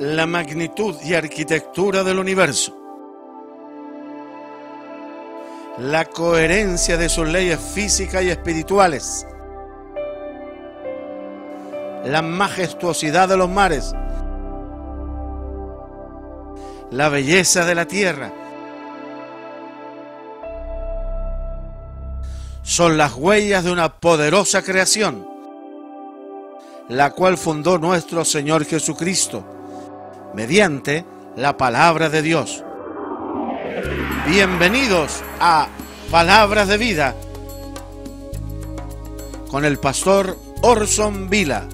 la magnitud y arquitectura del universo, la coherencia de sus leyes físicas y espirituales, la majestuosidad de los mares, la belleza de la tierra. Son las huellas de una poderosa creación, la cual fundó nuestro Señor Jesucristo mediante la palabra de Dios. Bienvenidos a Palabras de Vida con el pastor Orson Vila.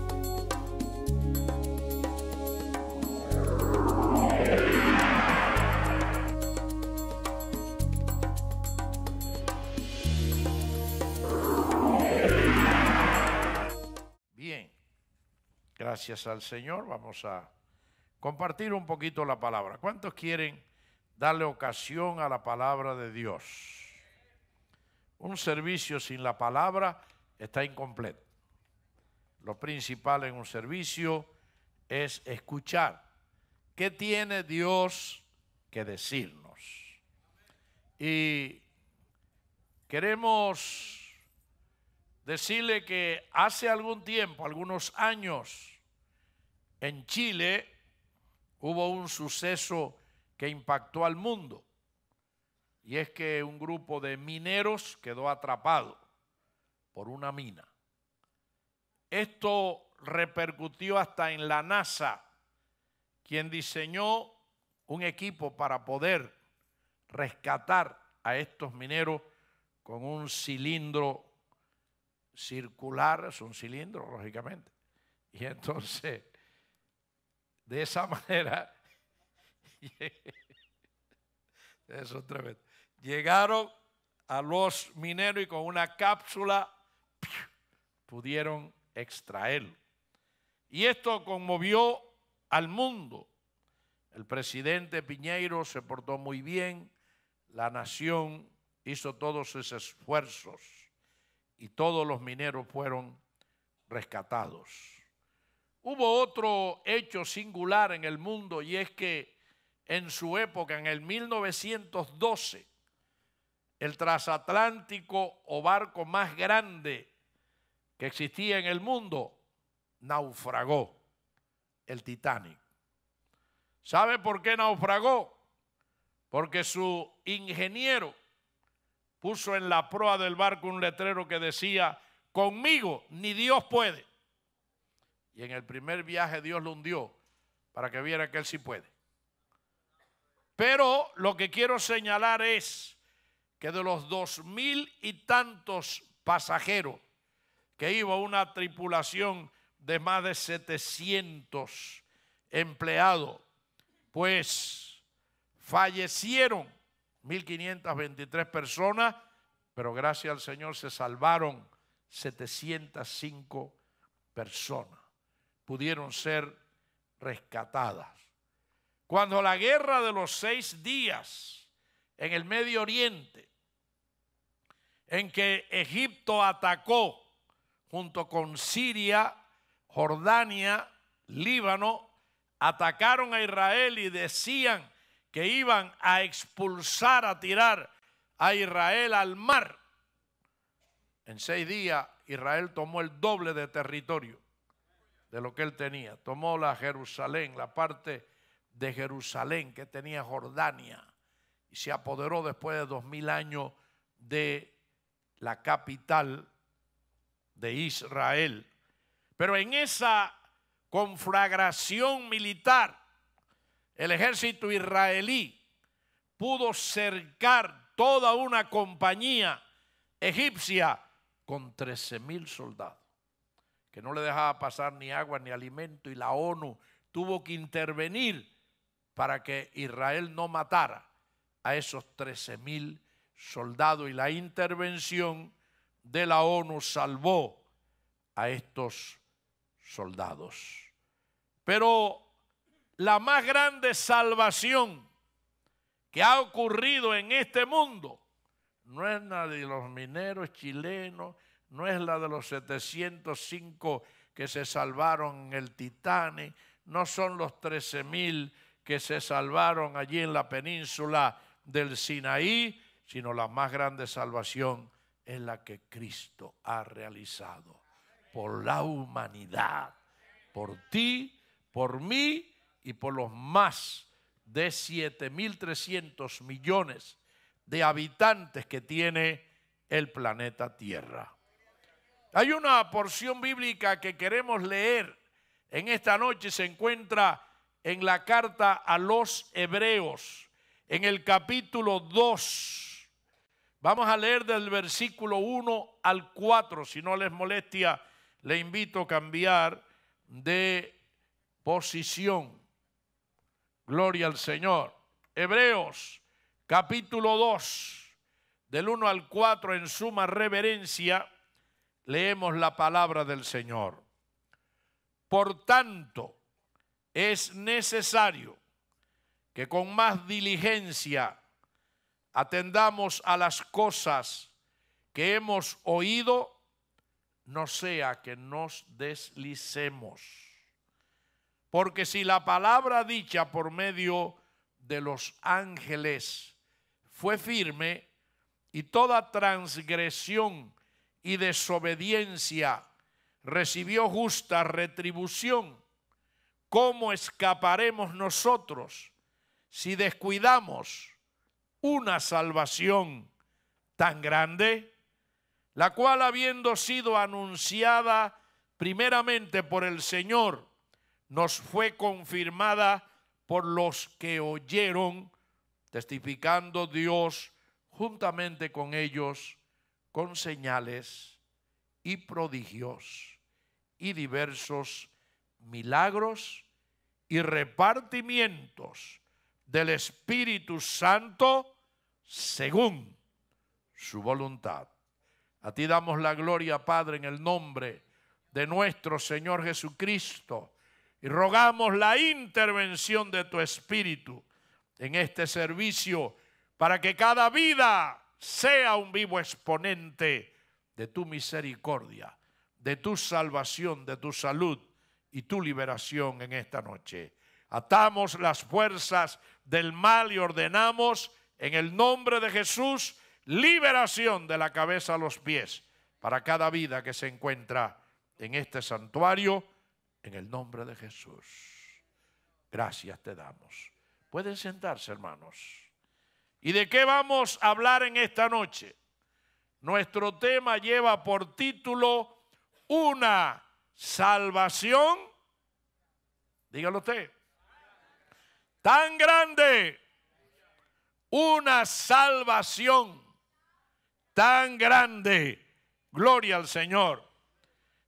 Bien, gracias al Señor, vamos a compartir un poquito la palabra. ¿Cuántos quieren darle ocasión a la palabra de Dios? Un servicio sin la palabra está incompleto. Lo principal en un servicio es escuchar. ¿Qué tiene Dios que decirnos? Y queremos decirle que hace algún tiempo, algunos años, en Chile, hubo un suceso que impactó al mundo y es que un grupo de mineros quedó atrapado por una mina. Esto repercutió hasta en la NASA, quien diseñó un equipo para poder rescatar a estos mineros con un cilindro circular, es un cilindro, lógicamente. Y entonces de esa manera. Llegaron a los mineros y con una cápsula pudieron extraerlo. Y esto conmovió al mundo. El presidente Piñeiro se portó muy bien, la nación hizo todos sus esfuerzos y todos los mineros fueron rescatados. Hubo otro hecho singular en el mundo y es que en su época, en el 1912, el transatlántico o barco más grande que existía en el mundo naufragó, el Titanic. ¿Sabe por qué naufragó? Porque su ingeniero puso en la proa del barco un letrero que decía, conmigo ni Dios puede. Y en el primer viaje Dios lo hundió para que viera que Él sí puede. Pero lo que quiero señalar es que de los dos mil y tantos pasajeros que iba una tripulación de más de 700 empleados, pues fallecieron 1.523 personas, pero gracias al Señor se salvaron 705 personas pudieron ser rescatadas. Cuando la guerra de los seis días en el Medio Oriente, en que Egipto atacó junto con Siria, Jordania, Líbano, atacaron a Israel y decían que iban a expulsar, a tirar a Israel al mar. En seis días Israel tomó el doble de territorio de lo que él tenía. Tomó la Jerusalén, la parte de Jerusalén que tenía Jordania, y se apoderó después de dos mil años de la capital de Israel. Pero en esa conflagración militar, el ejército israelí pudo cercar toda una compañía egipcia con 13 mil soldados que no le dejaba pasar ni agua ni alimento, y la ONU tuvo que intervenir para que Israel no matara a esos 13 mil soldados y la intervención de la ONU salvó a estos soldados. Pero la más grande salvación que ha ocurrido en este mundo no es nadie de los mineros chilenos, no es la de los 705 que se salvaron en el Titanic, no son los 13.000 que se salvaron allí en la península del Sinaí, sino la más grande salvación es la que Cristo ha realizado por la humanidad, por ti, por mí y por los más de 7.300 millones de habitantes que tiene el planeta Tierra. Hay una porción bíblica que queremos leer en esta noche, se encuentra en la carta a los hebreos, en el capítulo 2. Vamos a leer del versículo 1 al 4. Si no les molestia, le invito a cambiar de posición. Gloria al Señor. Hebreos, capítulo 2, del 1 al 4, en suma reverencia Leemos la palabra del Señor. Por tanto, es necesario que con más diligencia atendamos a las cosas que hemos oído, no sea que nos deslicemos. Porque si la palabra dicha por medio de los ángeles fue firme y toda transgresión y desobediencia, recibió justa retribución. ¿Cómo escaparemos nosotros si descuidamos una salvación tan grande? La cual habiendo sido anunciada primeramente por el Señor, nos fue confirmada por los que oyeron, testificando Dios juntamente con ellos con señales y prodigios y diversos milagros y repartimientos del Espíritu Santo según su voluntad. A ti damos la gloria, Padre, en el nombre de nuestro Señor Jesucristo y rogamos la intervención de tu Espíritu en este servicio para que cada vida sea un vivo exponente de tu misericordia, de tu salvación, de tu salud y tu liberación en esta noche. Atamos las fuerzas del mal y ordenamos en el nombre de Jesús liberación de la cabeza a los pies para cada vida que se encuentra en este santuario, en el nombre de Jesús. Gracias te damos. Pueden sentarse, hermanos. ¿Y de qué vamos a hablar en esta noche? Nuestro tema lleva por título Una salvación, dígalo usted, tan grande, una salvación tan grande, gloria al Señor.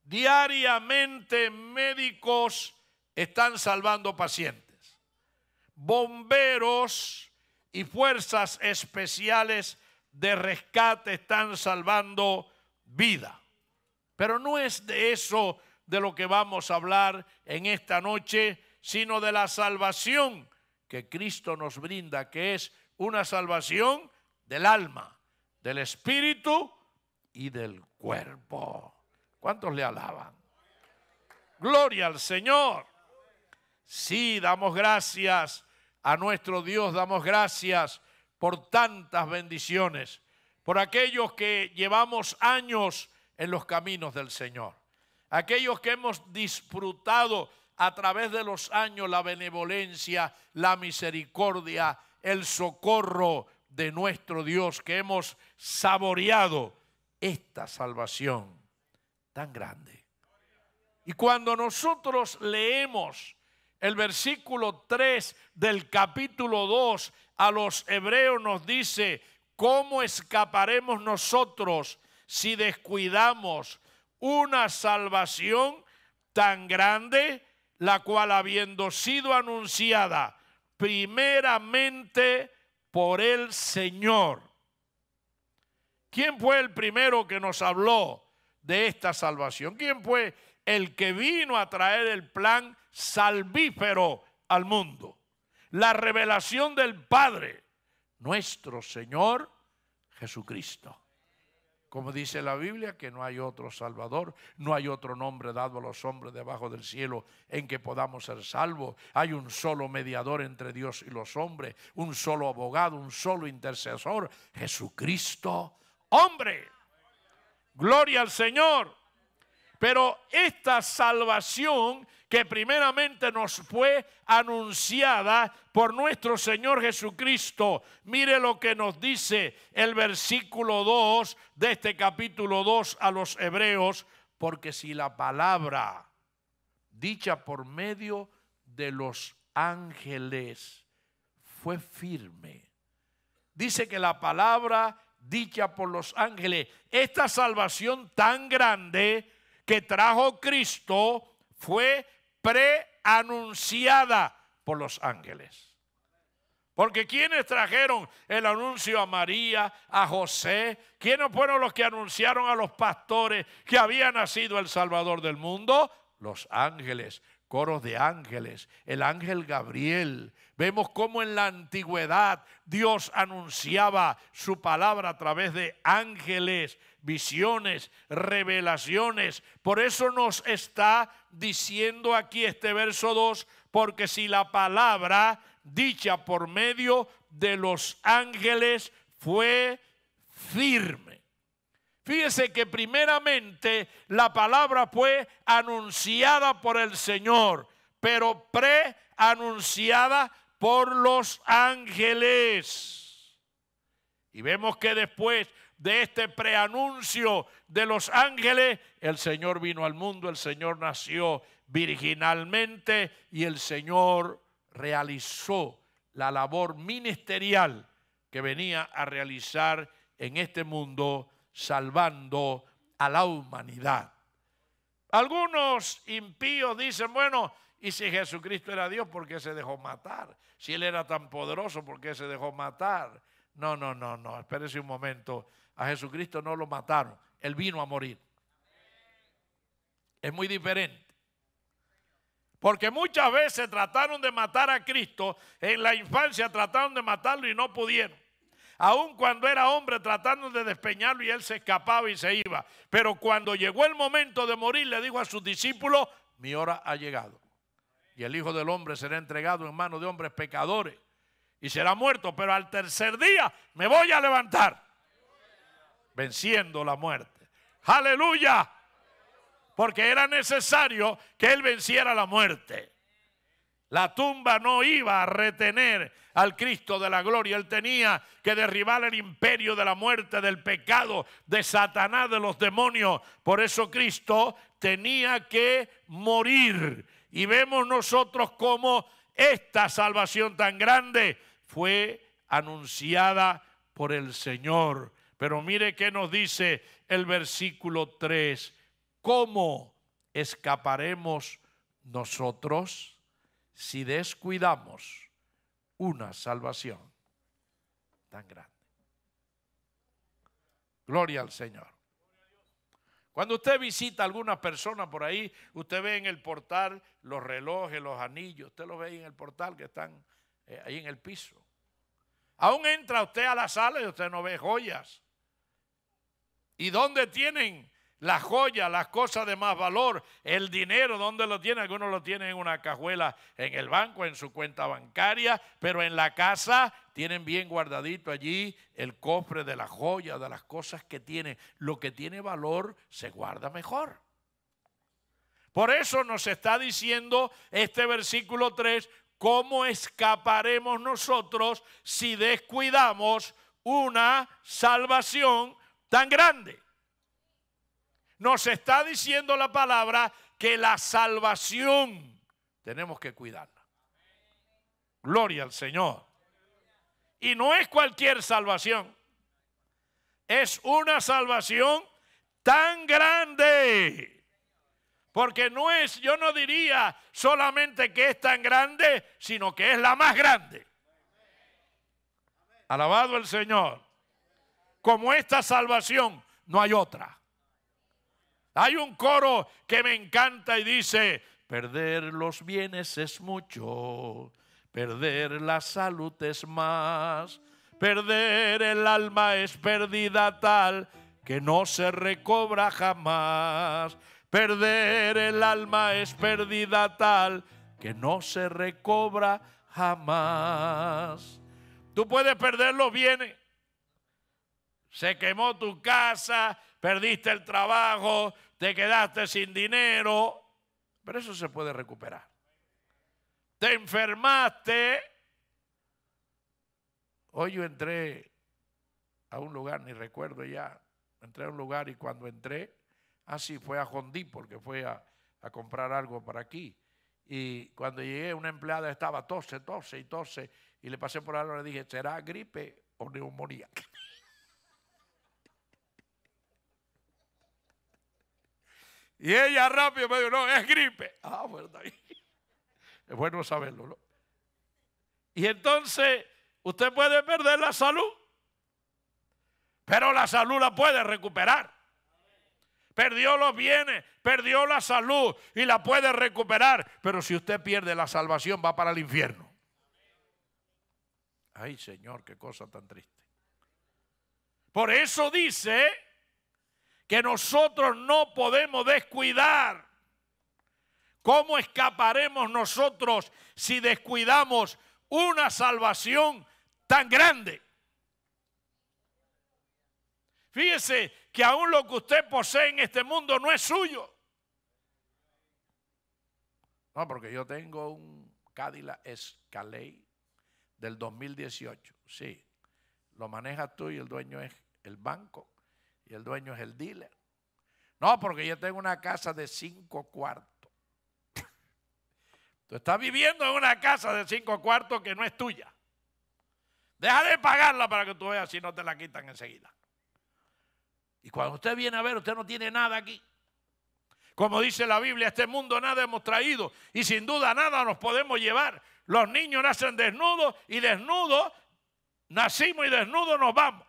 Diariamente médicos están salvando pacientes, bomberos y fuerzas especiales de rescate están salvando vida. Pero no es de eso de lo que vamos a hablar en esta noche, sino de la salvación que Cristo nos brinda, que es una salvación del alma, del espíritu y del cuerpo. ¿Cuántos le alaban? Gloria al Señor. Sí, damos gracias a nuestro Dios damos gracias por tantas bendiciones, por aquellos que llevamos años en los caminos del Señor, aquellos que hemos disfrutado a través de los años la benevolencia, la misericordia, el socorro de nuestro Dios, que hemos saboreado esta salvación tan grande. Y cuando nosotros leemos el versículo 3 del capítulo 2 a los hebreos nos dice, ¿cómo escaparemos nosotros si descuidamos una salvación tan grande, la cual habiendo sido anunciada primeramente por el Señor? ¿Quién fue el primero que nos habló de esta salvación? ¿Quién fue el que vino a traer el plan salvífero al mundo. La revelación del Padre, nuestro Señor Jesucristo. Como dice la Biblia, que no hay otro Salvador, no hay otro nombre dado a los hombres debajo del cielo en que podamos ser salvos. Hay un solo mediador entre Dios y los hombres, un solo abogado, un solo intercesor, Jesucristo, hombre. Gloria al Señor. Pero esta salvación que primeramente nos fue anunciada por nuestro Señor Jesucristo. Mire lo que nos dice el versículo 2 de este capítulo 2 a los hebreos, porque si la palabra dicha por medio de los ángeles fue firme. Dice que la palabra dicha por los ángeles, esta salvación tan grande, que trajo Cristo fue preanunciada por los ángeles. Porque quienes trajeron el anuncio a María, a José, ¿quiénes fueron los que anunciaron a los pastores que había nacido el Salvador del mundo? Los ángeles, coros de ángeles, el ángel Gabriel. Vemos cómo en la antigüedad Dios anunciaba su palabra a través de ángeles, visiones, revelaciones. Por eso nos está diciendo aquí este verso 2, porque si la palabra dicha por medio de los ángeles fue firme. Fíjese que primeramente la palabra fue anunciada por el Señor, pero preanunciada por los ángeles. Y vemos que después de este preanuncio de los ángeles, el Señor vino al mundo, el Señor nació virginalmente y el Señor realizó la labor ministerial que venía a realizar en este mundo salvando a la humanidad. Algunos impíos dicen, bueno, y si Jesucristo era Dios, ¿por qué se dejó matar? Si Él era tan poderoso, ¿por qué se dejó matar? No, no, no, no, espérese un momento. A Jesucristo no lo mataron, Él vino a morir. Es muy diferente. Porque muchas veces trataron de matar a Cristo, en la infancia trataron de matarlo y no pudieron. Aun cuando era hombre trataron de despeñarlo y él se escapaba y se iba. Pero cuando llegó el momento de morir le dijo a sus discípulos, mi hora ha llegado. Y el Hijo del Hombre será entregado en manos de hombres pecadores y será muerto, pero al tercer día me voy a levantar venciendo la muerte. Aleluya. Porque era necesario que él venciera la muerte. La tumba no iba a retener al Cristo de la gloria. Él tenía que derribar el imperio de la muerte, del pecado, de Satanás, de los demonios. Por eso Cristo tenía que morir. Y vemos nosotros cómo esta salvación tan grande fue anunciada por el Señor pero mire qué nos dice el versículo 3. ¿Cómo escaparemos nosotros si descuidamos una salvación tan grande? Gloria al Señor. Cuando usted visita a alguna persona por ahí, usted ve en el portal los relojes, los anillos, usted los ve en el portal que están eh, ahí en el piso. Aún entra usted a la sala y usted no ve joyas, ¿Y dónde tienen la joya, las cosas de más valor, el dinero, ¿dónde lo tienen? Algunos lo tienen en una cajuela en el banco, en su cuenta bancaria, pero en la casa tienen bien guardadito allí el cofre de la joya, de las cosas que tiene. Lo que tiene valor se guarda mejor. Por eso nos está diciendo este versículo 3, ¿cómo escaparemos nosotros si descuidamos una salvación tan grande. Nos está diciendo la palabra que la salvación tenemos que cuidarla. Gloria al Señor. Y no es cualquier salvación. Es una salvación tan grande. Porque no es, yo no diría solamente que es tan grande, sino que es la más grande. Alabado el Señor como esta salvación, no hay otra. Hay un coro que me encanta y dice, perder los bienes es mucho, perder la salud es más, perder el alma es perdida tal que no se recobra jamás. Perder el alma es perdida tal que no se recobra jamás. Tú puedes perder los bienes, se quemó tu casa, perdiste el trabajo, te quedaste sin dinero, pero eso se puede recuperar. Te enfermaste. Hoy yo entré a un lugar, ni recuerdo ya, entré a un lugar y cuando entré, así ah, fue a Jondí porque fue a, a comprar algo para aquí. Y cuando llegué, una empleada estaba tose, tose y tose. Y le pasé por algo y le dije, ¿será gripe o neumonía? Y ella rápido me dijo, no, es gripe. Ah, bueno, Es bueno saberlo, ¿no? Y entonces usted puede perder la salud, pero la salud la puede recuperar. Perdió los bienes, perdió la salud y la puede recuperar. Pero si usted pierde la salvación, va para el infierno. Ay, Señor, qué cosa tan triste. Por eso dice que nosotros no podemos descuidar. ¿Cómo escaparemos nosotros si descuidamos una salvación tan grande? Fíjese que aún lo que usted posee en este mundo no es suyo. No, porque yo tengo un Cadillac Escalade del 2018. Sí, lo manejas tú y el dueño es el banco. Y el dueño es el dealer. No, porque yo tengo una casa de cinco cuartos. Tú estás viviendo en una casa de cinco cuartos que no es tuya. Deja de pagarla para que tú veas si no te la quitan enseguida. Y cuando usted viene a ver, usted no tiene nada aquí. Como dice la Biblia, este mundo nada hemos traído y sin duda nada nos podemos llevar. Los niños nacen desnudos y desnudos nacimos y desnudos nos vamos.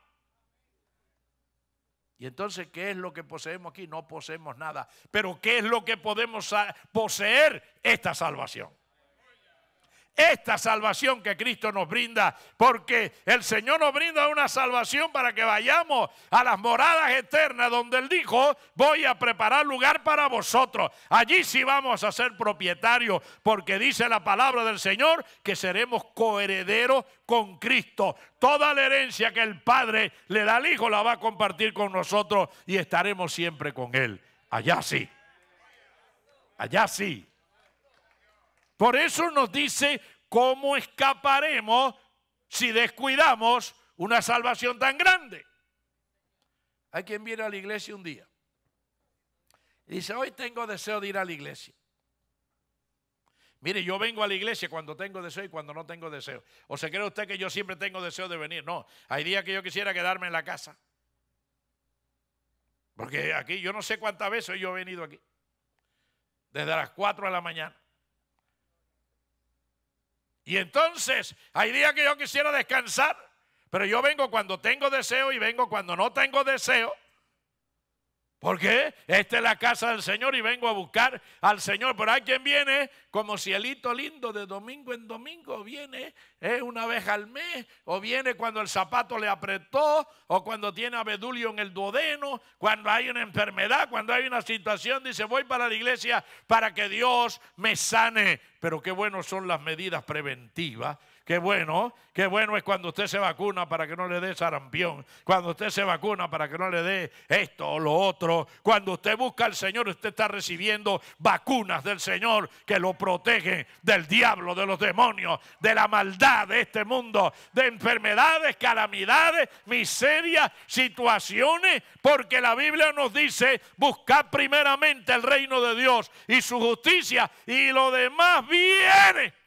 Y entonces, ¿qué es lo que poseemos aquí? No poseemos nada. Pero ¿qué es lo que podemos poseer? Esta salvación esta salvación que Cristo nos brinda, porque el Señor nos brinda una salvación para que vayamos a las moradas eternas donde Él dijo, voy a preparar lugar para vosotros. Allí sí vamos a ser propietarios, porque dice la palabra del Señor que seremos coherederos con Cristo. Toda la herencia que el Padre le da al Hijo la va a compartir con nosotros y estaremos siempre con Él. Allá sí. Allá sí. Por eso nos dice cómo escaparemos si descuidamos una salvación tan grande. Hay quien viene a la iglesia un día y dice, hoy tengo deseo de ir a la iglesia. Mire, yo vengo a la iglesia cuando tengo deseo y cuando no tengo deseo. ¿O se cree usted que yo siempre tengo deseo de venir? No, hay días que yo quisiera quedarme en la casa. Porque aquí yo no sé cuántas veces yo he venido aquí. Desde las 4 de la mañana. Y entonces, hay días que yo quisiera descansar, pero yo vengo cuando tengo deseo y vengo cuando no tengo deseo. Porque esta es la casa del Señor y vengo a buscar al Señor. Pero hay quien viene como cielito lindo de domingo en domingo, viene eh, una vez al mes, o viene cuando el zapato le apretó, o cuando tiene abedulio en el duodeno, cuando hay una enfermedad, cuando hay una situación, dice voy para la iglesia para que Dios me sane. Pero qué bueno son las medidas preventivas Qué bueno, qué bueno es cuando usted se vacuna para que no le dé sarampión, cuando usted se vacuna para que no le dé esto o lo otro, cuando usted busca al Señor, usted está recibiendo vacunas del Señor que lo protegen del diablo, de los demonios, de la maldad de este mundo, de enfermedades, calamidades, miserias, situaciones, porque la Biblia nos dice, buscar primeramente el reino de Dios y su justicia y lo demás viene.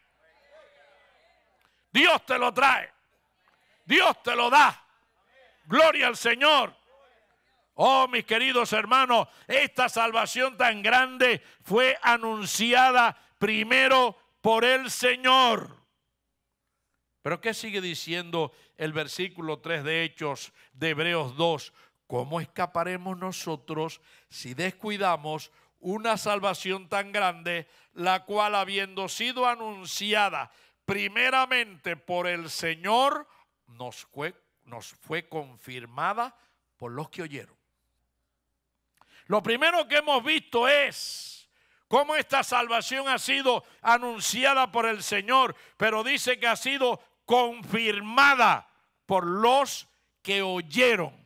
Dios te lo trae. Dios te lo da. Gloria al Señor. Oh, mis queridos hermanos, esta salvación tan grande fue anunciada primero por el Señor. Pero ¿qué sigue diciendo el versículo 3 de Hechos de Hebreos 2? ¿Cómo escaparemos nosotros si descuidamos una salvación tan grande, la cual habiendo sido anunciada primeramente por el Señor, nos fue, confirmada por los que oyeron. Lo primero que hemos visto es cómo esta salvación ha sido anunciada por el Señor, pero dice que ha sido confirmada por los que oyeron.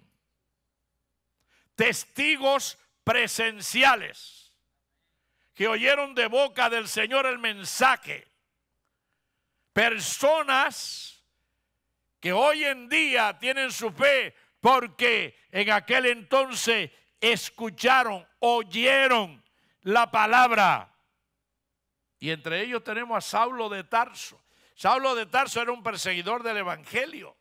Testigos presenciales que oyeron de boca del Señor el mensaje personas que hoy en día tienen su fe porque en aquel entonces escucharon, oyeron la palabra. Y entre ellos tenemos a Saulo de Tarso. Saulo de Tarso era un perseguidor del Evangelio.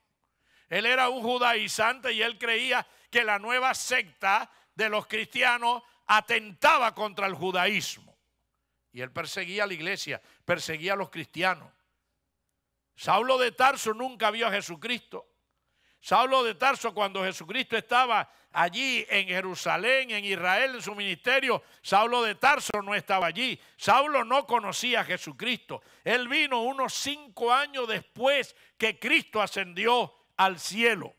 Él era un judaizante y él creía que la nueva secta de los cristianos atentaba contra el judaísmo. Y él perseguía a la iglesia, perseguía a los cristianos. Saulo de Tarso nunca vio a Jesucristo. Saulo de Tarso, cuando Jesucristo estaba allí en Jerusalén, en Israel, en su ministerio, Saulo de Tarso no estaba allí. Saulo no conocía a Jesucristo. Él vino unos cinco años después que Cristo ascendió al cielo.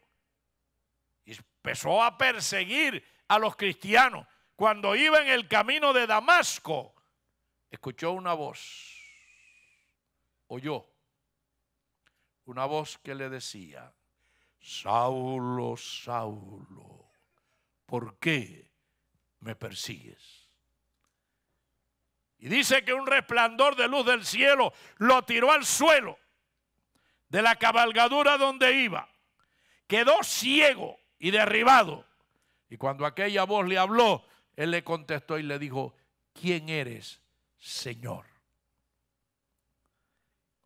Y empezó a perseguir a los cristianos. Cuando iba en el camino de Damasco, escuchó una voz. Oyó una voz que le decía, Saulo, Saulo, ¿por qué me persigues? Y dice que un resplandor de luz del cielo lo tiró al suelo de la cabalgadura donde iba. Quedó ciego y derribado. Y cuando aquella voz le habló, él le contestó y le dijo, ¿quién eres, Señor?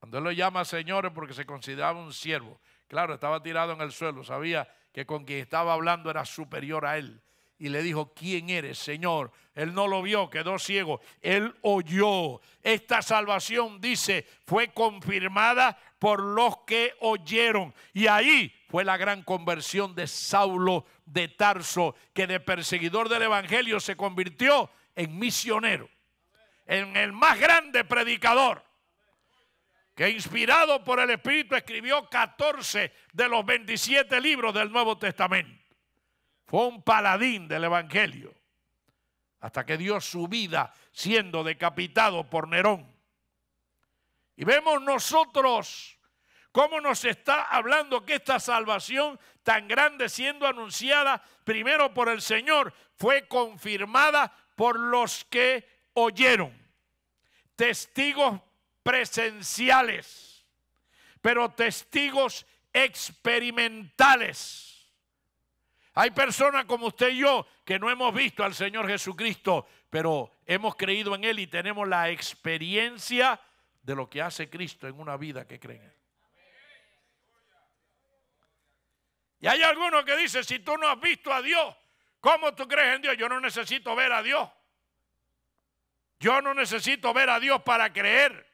Cuando él lo llama Señor es porque se consideraba un siervo. Claro, estaba tirado en el suelo, sabía que con quien estaba hablando era superior a él. Y le dijo, ¿quién eres, Señor? Él no lo vio, quedó ciego. Él oyó. Esta salvación, dice, fue confirmada por los que oyeron. Y ahí fue la gran conversión de Saulo de Tarso, que de perseguidor del Evangelio se convirtió en misionero, en el más grande predicador que inspirado por el Espíritu escribió 14 de los 27 libros del Nuevo Testamento. Fue un paladín del Evangelio, hasta que dio su vida siendo decapitado por Nerón. Y vemos nosotros cómo nos está hablando que esta salvación tan grande siendo anunciada primero por el Señor fue confirmada por los que oyeron. Testigos presenciales, pero testigos experimentales. Hay personas como usted y yo que no hemos visto al Señor Jesucristo, pero hemos creído en Él y tenemos la experiencia de lo que hace Cristo en una vida que creen Y hay algunos que dicen, si tú no has visto a Dios, ¿cómo tú crees en Dios? Yo no necesito ver a Dios. Yo no necesito ver a Dios para creer.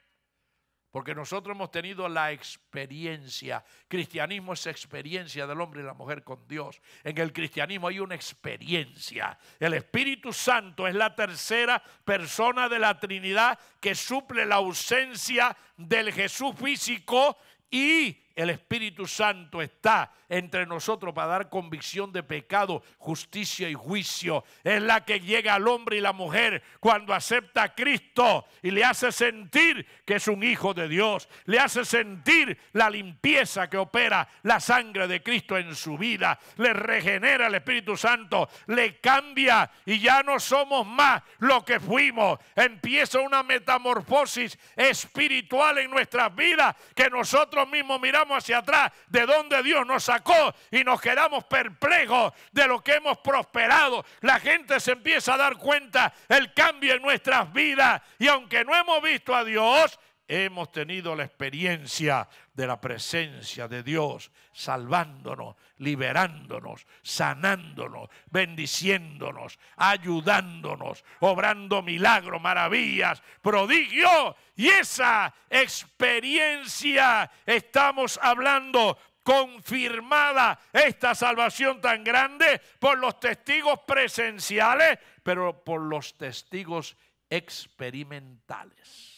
Porque nosotros hemos tenido la experiencia. Cristianismo es experiencia del hombre y la mujer con Dios. En el cristianismo hay una experiencia. El Espíritu Santo es la tercera persona de la Trinidad que suple la ausencia del Jesús físico y el Espíritu Santo está entre nosotros para dar convicción de pecado, justicia y juicio. Es la que llega al hombre y la mujer cuando acepta a Cristo y le hace sentir que es un hijo de Dios. Le hace sentir la limpieza que opera la sangre de Cristo en su vida. Le regenera el Espíritu Santo, le cambia y ya no somos más lo que fuimos. Empieza una metamorfosis espiritual en nuestras vidas que nosotros mismos miramos hacia atrás de donde Dios nos sacó y nos quedamos perplejos de lo que hemos prosperado. La gente se empieza a dar cuenta el cambio en nuestras vidas y aunque no hemos visto a Dios, hemos tenido la experiencia de la presencia de Dios, salvándonos, liberándonos, sanándonos, bendiciéndonos, ayudándonos, obrando milagros, maravillas, prodigio Y esa experiencia estamos hablando confirmada esta salvación tan grande por los testigos presenciales, pero por los testigos experimentales.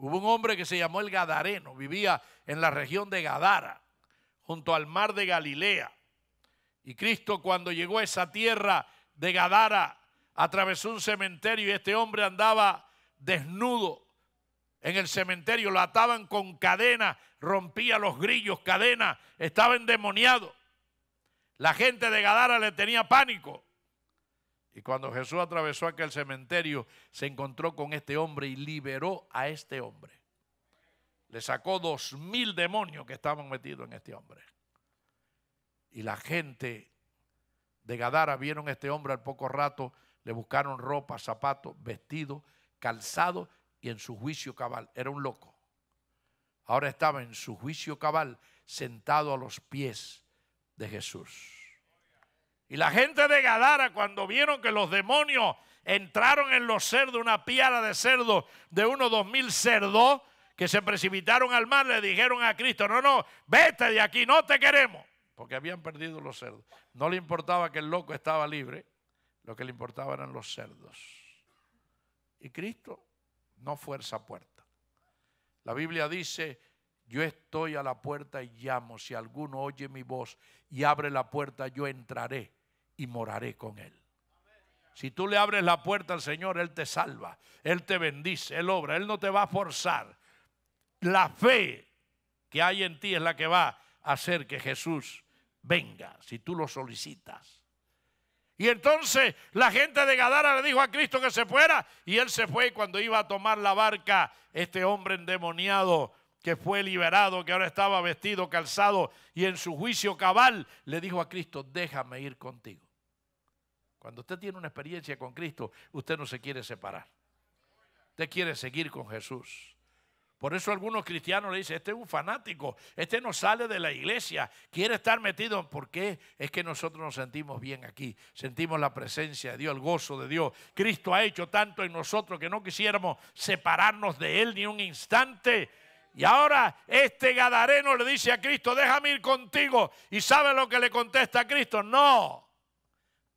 Hubo un hombre que se llamó el Gadareno, vivía en la región de Gadara, junto al mar de Galilea. Y Cristo cuando llegó a esa tierra de Gadara, atravesó un cementerio y este hombre andaba desnudo en el cementerio, lo ataban con cadena, rompía los grillos, cadena, estaba endemoniado. La gente de Gadara le tenía pánico. Y cuando Jesús atravesó aquel cementerio, se encontró con este hombre y liberó a este hombre. Le sacó dos mil demonios que estaban metidos en este hombre. Y la gente de Gadara vieron a este hombre al poco rato, le buscaron ropa, zapatos, vestido, calzado y en su juicio cabal. Era un loco. Ahora estaba en su juicio cabal sentado a los pies de Jesús. Y la gente de Gadara, cuando vieron que los demonios entraron en los cerdos, una piara de cerdos, de unos dos mil cerdos, que se precipitaron al mar, le dijeron a Cristo, no, no, vete de aquí, no te queremos. Porque habían perdido los cerdos. No le importaba que el loco estaba libre, lo que le importaba eran los cerdos. Y Cristo no fuerza puerta. La Biblia dice, yo estoy a la puerta y llamo, si alguno oye mi voz y abre la puerta, yo entraré y moraré con él. Si tú le abres la puerta al Señor, Él te salva, Él te bendice, Él obra, Él no te va a forzar. La fe que hay en ti es la que va a hacer que Jesús venga, si tú lo solicitas. Y entonces la gente de Gadara le dijo a Cristo que se fuera y él se fue y cuando iba a tomar la barca, este hombre endemoniado que fue liberado, que ahora estaba vestido, calzado y en su juicio cabal, le dijo a Cristo, déjame ir contigo. Cuando usted tiene una experiencia con Cristo, usted no se quiere separar. Usted quiere seguir con Jesús. Por eso algunos cristianos le dicen, este es un fanático, este no sale de la iglesia, quiere estar metido. ¿Por qué? Es que nosotros nos sentimos bien aquí, sentimos la presencia de Dios, el gozo de Dios. Cristo ha hecho tanto en nosotros que no quisiéramos separarnos de Él ni un instante. Y ahora este Gadareno le dice a Cristo, déjame ir contigo. ¿Y sabe lo que le contesta a Cristo? No,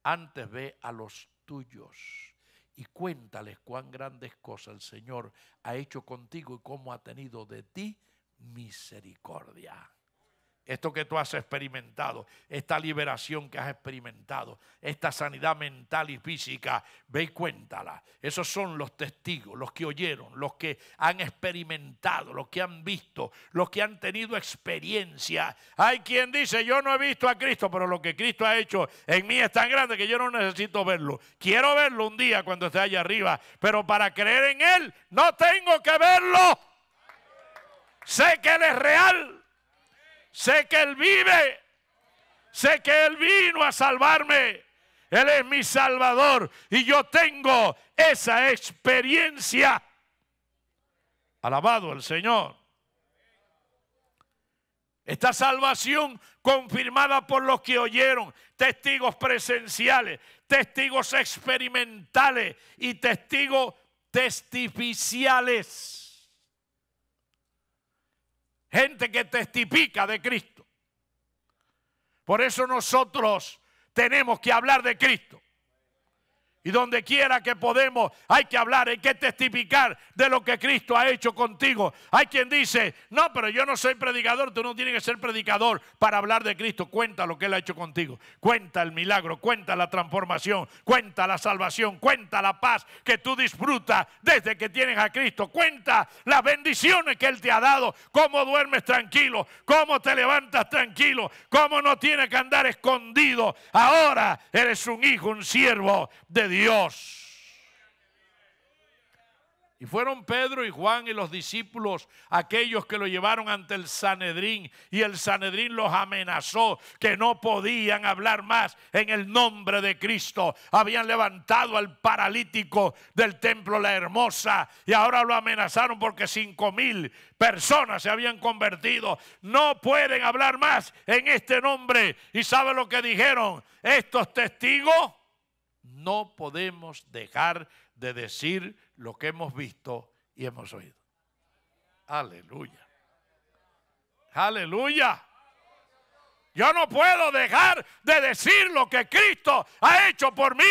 antes ve a los tuyos y cuéntales cuán grandes cosas el Señor ha hecho contigo y cómo ha tenido de ti misericordia esto que tú has experimentado, esta liberación que has experimentado, esta sanidad mental y física, ve y cuéntala. Esos son los testigos, los que oyeron, los que han experimentado, los que han visto, los que han tenido experiencia. Hay quien dice, yo no he visto a Cristo, pero lo que Cristo ha hecho en mí es tan grande que yo no necesito verlo. Quiero verlo un día cuando esté allá arriba, pero para creer en Él no tengo que verlo. Sé que Él es real Sé que Él vive. Sé que Él vino a salvarme. Él es mi salvador y yo tengo esa experiencia. Alabado el Señor. Esta salvación confirmada por los que oyeron, testigos presenciales, testigos experimentales y testigos testificiales gente que testifica de Cristo. Por eso nosotros tenemos que hablar de Cristo. Y donde quiera que podemos, hay que hablar, hay que testificar de lo que Cristo ha hecho contigo. Hay quien dice, no, pero yo no soy predicador, tú no tienes que ser predicador para hablar de Cristo. Cuenta lo que Él ha hecho contigo. Cuenta el milagro, cuenta la transformación, cuenta la salvación, cuenta la paz que tú disfrutas desde que tienes a Cristo. Cuenta las bendiciones que Él te ha dado, cómo duermes tranquilo, cómo te levantas tranquilo, cómo no tienes que andar escondido. Ahora eres un hijo, un siervo de Dios. Y fueron Pedro y Juan y los discípulos aquellos que lo llevaron ante el Sanedrín. Y el Sanedrín los amenazó que no podían hablar más en el nombre de Cristo. Habían levantado al paralítico del templo La Hermosa y ahora lo amenazaron porque cinco mil personas se habían convertido. No pueden hablar más en este nombre. ¿Y sabe lo que dijeron estos testigos? no podemos dejar de decir lo que hemos visto y hemos oído. Aleluya. Aleluya. Yo no puedo dejar de decir lo que Cristo ha hecho por mí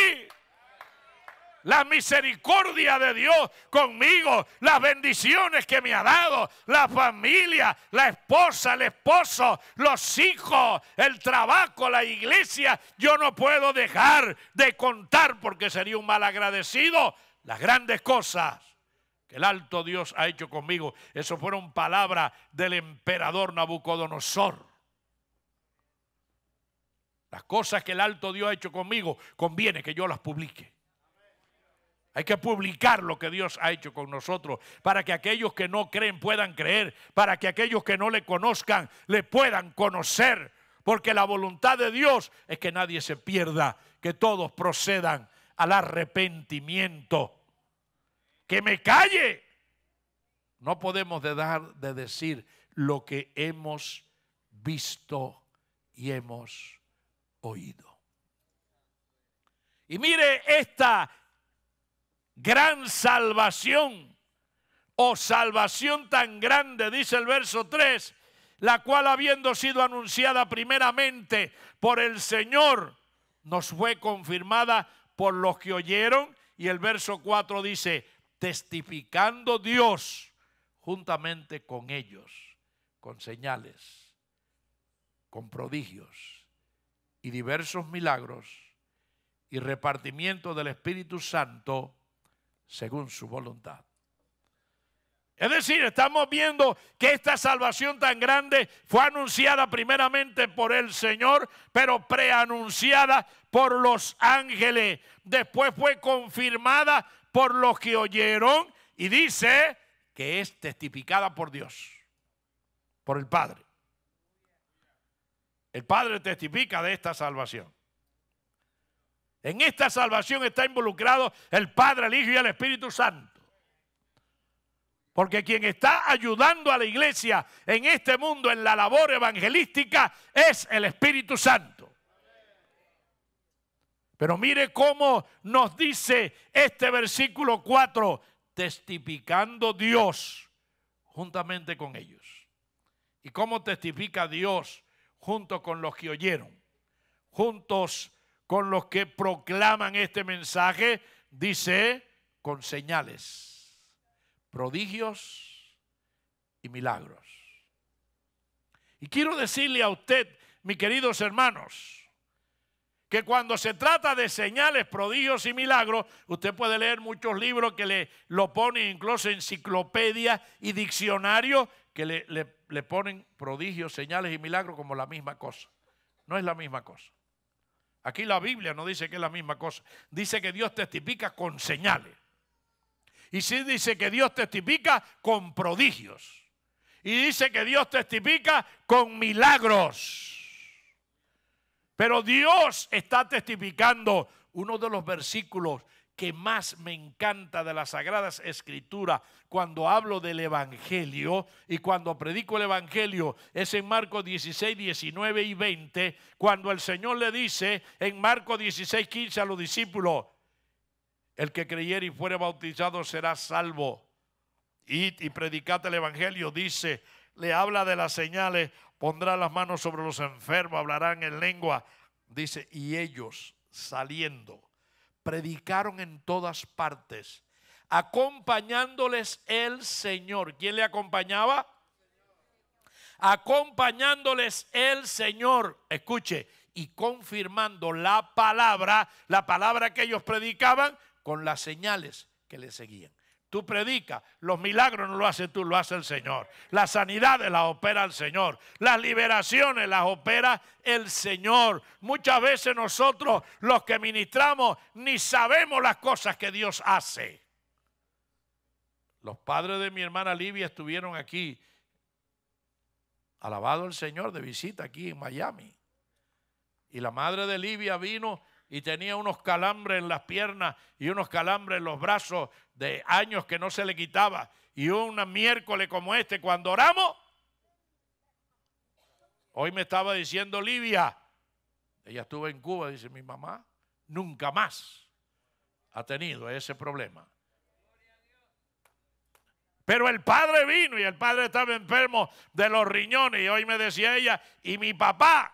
la misericordia de Dios conmigo, las bendiciones que me ha dado, la familia, la esposa, el esposo, los hijos, el trabajo, la iglesia. Yo no puedo dejar de contar porque sería un mal agradecido las grandes cosas que el alto Dios ha hecho conmigo. Eso fueron palabras del emperador Nabucodonosor. Las cosas que el alto Dios ha hecho conmigo, conviene que yo las publique. Hay que publicar lo que Dios ha hecho con nosotros para que aquellos que no creen puedan creer, para que aquellos que no le conozcan le puedan conocer. Porque la voluntad de Dios es que nadie se pierda, que todos procedan al arrepentimiento. Que me calle. No podemos dejar de decir lo que hemos visto y hemos oído. Y mire esta gran salvación o salvación tan grande, dice el verso 3, la cual habiendo sido anunciada primeramente por el Señor, nos fue confirmada por los que oyeron. Y el verso 4 dice, testificando Dios juntamente con ellos, con señales, con prodigios y diversos milagros y repartimiento del Espíritu Santo según su voluntad. Es decir, estamos viendo que esta salvación tan grande fue anunciada primeramente por el Señor, pero preanunciada por los ángeles. Después fue confirmada por los que oyeron y dice que es testificada por Dios, por el Padre. El Padre testifica de esta salvación. En esta salvación está involucrado el Padre, el Hijo y el Espíritu Santo. Porque quien está ayudando a la iglesia en este mundo, en la labor evangelística, es el Espíritu Santo. Pero mire cómo nos dice este versículo 4, testificando Dios juntamente con ellos. ¿Y cómo testifica Dios junto con los que oyeron? Juntos con los que proclaman este mensaje, dice, con señales, prodigios y milagros. Y quiero decirle a usted, mis queridos hermanos, que cuando se trata de señales, prodigios y milagros, usted puede leer muchos libros que le lo ponen, incluso enciclopedias y diccionarios que le, le ponen prodigios, señales y milagros como la misma cosa. No es la misma cosa. Aquí la Biblia no dice que es la misma cosa. Dice que Dios testifica con señales. Y sí dice que Dios testifica con prodigios. Y dice que Dios testifica con milagros. Pero Dios está testificando uno de los versículos que más me encanta de las Sagradas Escrituras cuando hablo del Evangelio y cuando predico el Evangelio es en Marcos 16, 19 y 20, cuando el Señor le dice en Marcos 16, 15 a los discípulos, el que creyere y fuere bautizado será salvo. y predicate el Evangelio, dice, le habla de las señales, pondrá las manos sobre los enfermos, hablarán en lengua, dice, y ellos saliendo predicaron en todas partes, acompañándoles el Señor. ¿Quién le acompañaba? Acompañándoles el Señor. Escuche, y confirmando la palabra, la palabra que ellos predicaban con las señales que le seguían. Tú predicas, los milagros no lo haces tú, lo hace el Señor. Las sanidades las opera el Señor. Las liberaciones las opera el Señor. Muchas veces nosotros, los que ministramos, ni sabemos las cosas que Dios hace. Los padres de mi hermana Livia estuvieron aquí, alabado el Señor, de visita aquí en Miami. Y la madre de Livia vino y tenía unos calambres en las piernas y unos calambres en los brazos de años que no se le quitaba. Y un miércoles como este, cuando oramos, hoy me estaba diciendo Livia, ella estuvo en Cuba, dice mi mamá, nunca más ha tenido ese problema. Pero el padre vino y el padre estaba enfermo de los riñones y hoy me decía ella, y mi papá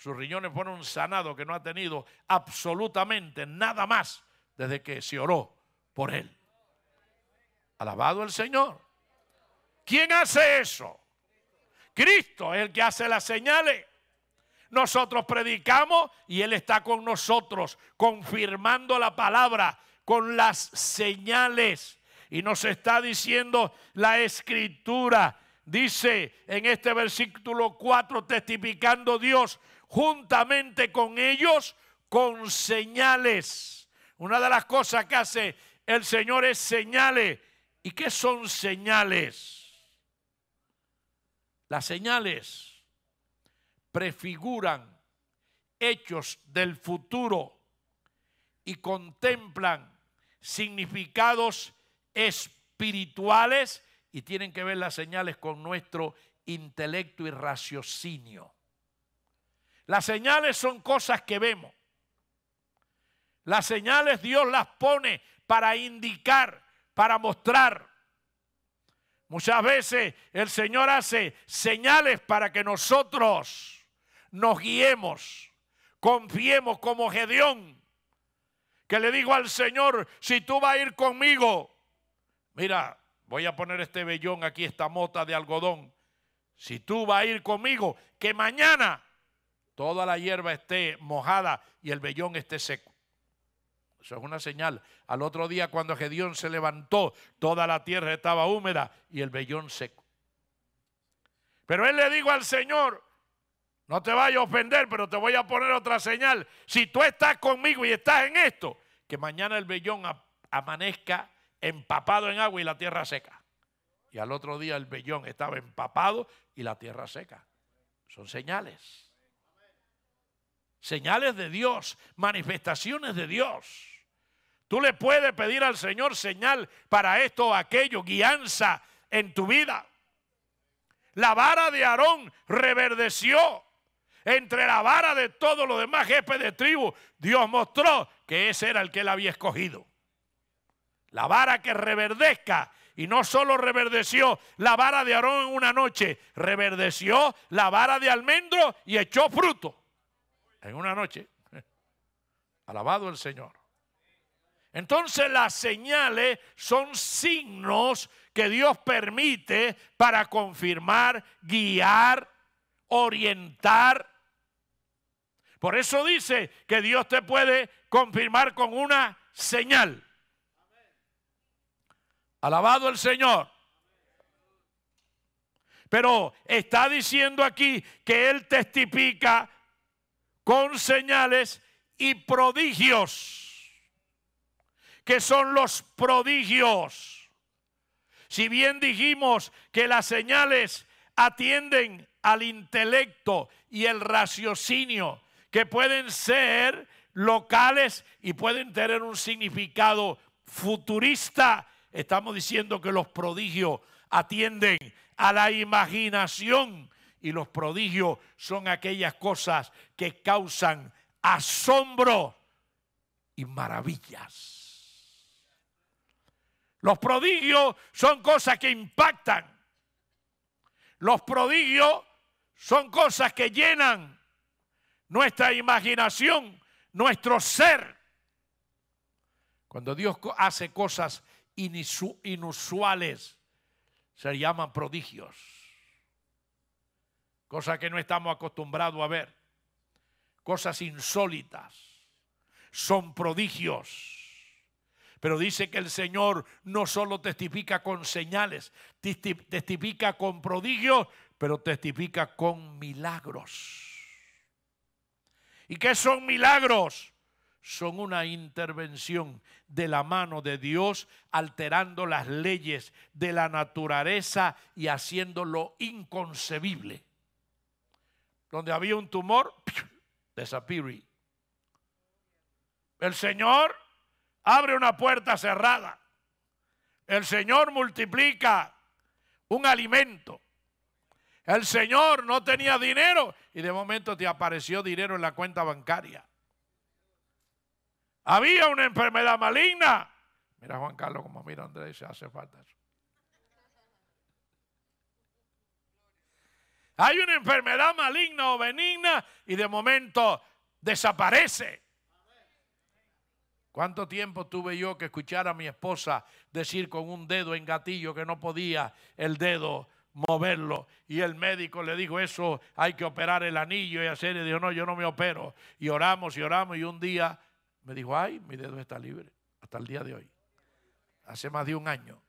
sus riñones fueron sanados, que no ha tenido absolutamente nada más desde que se oró por él. Alabado el Señor. ¿Quién hace eso? Cristo es el que hace las señales. Nosotros predicamos y Él está con nosotros, confirmando la palabra con las señales. Y nos está diciendo la escritura, dice en este versículo 4, testificando Dios juntamente con ellos con señales. Una de las cosas que hace el Señor es señales. ¿Y qué son señales? Las señales prefiguran hechos del futuro y contemplan significados espirituales y tienen que ver las señales con nuestro intelecto y raciocinio. Las señales son cosas que vemos. Las señales Dios las pone para indicar, para mostrar. Muchas veces el Señor hace señales para que nosotros nos guiemos, confiemos como Gedeón, que le digo al Señor, si tú vas a ir conmigo, mira, voy a poner este vellón aquí, esta mota de algodón, si tú vas a ir conmigo, que mañana toda la hierba esté mojada y el vellón esté seco. Eso es una señal. Al otro día cuando Gedeón se levantó, toda la tierra estaba húmeda y el vellón seco. Pero él le dijo al Señor, no te vaya a ofender, pero te voy a poner otra señal. Si tú estás conmigo y estás en esto, que mañana el vellón amanezca empapado en agua y la tierra seca. Y al otro día el vellón estaba empapado y la tierra seca. Son señales señales de Dios, manifestaciones de Dios. Tú le puedes pedir al Señor señal para esto o aquello, guianza en tu vida. La vara de Aarón reverdeció entre la vara de todos los demás jefes de tribu. Dios mostró que ese era el que él había escogido. La vara que reverdezca. Y no solo reverdeció la vara de Aarón en una noche, reverdeció la vara de almendro y echó fruto en una noche. Alabado el Señor. Entonces las señales son signos que Dios permite para confirmar, guiar, orientar. Por eso dice que Dios te puede confirmar con una señal. Alabado el Señor. Pero está diciendo aquí que Él testifica con señales y prodigios, que son los prodigios. Si bien dijimos que las señales atienden al intelecto y el raciocinio, que pueden ser locales y pueden tener un significado futurista, estamos diciendo que los prodigios atienden a la imaginación y los prodigios son aquellas cosas que causan asombro y maravillas. Los prodigios son cosas que impactan. Los prodigios son cosas que llenan nuestra imaginación, nuestro ser. Cuando Dios hace cosas inusuales, se llaman prodigios cosas que no estamos acostumbrados a ver, cosas insólitas, son prodigios. Pero dice que el Señor no solo testifica con señales, testifica con prodigios, pero testifica con milagros. ¿Y qué son milagros? Son una intervención de la mano de Dios alterando las leyes de la naturaleza y haciéndolo inconcebible donde había un tumor, desapareció El Señor abre una puerta cerrada. El Señor multiplica un alimento. El Señor no tenía dinero y de momento te apareció dinero en la cuenta bancaria. Había una enfermedad maligna. Mira Juan Carlos como mira Andrés, se hace falta eso. Hay una enfermedad maligna o benigna y de momento desaparece. ¿Cuánto tiempo tuve yo que escuchar a mi esposa decir con un dedo en gatillo que no podía el dedo moverlo? Y el médico le dijo, eso hay que operar el anillo y hacer. Y dijo, no, yo no me opero. Y oramos y oramos y un día me dijo, ay, mi dedo está libre hasta el día de hoy. Hace más de un año.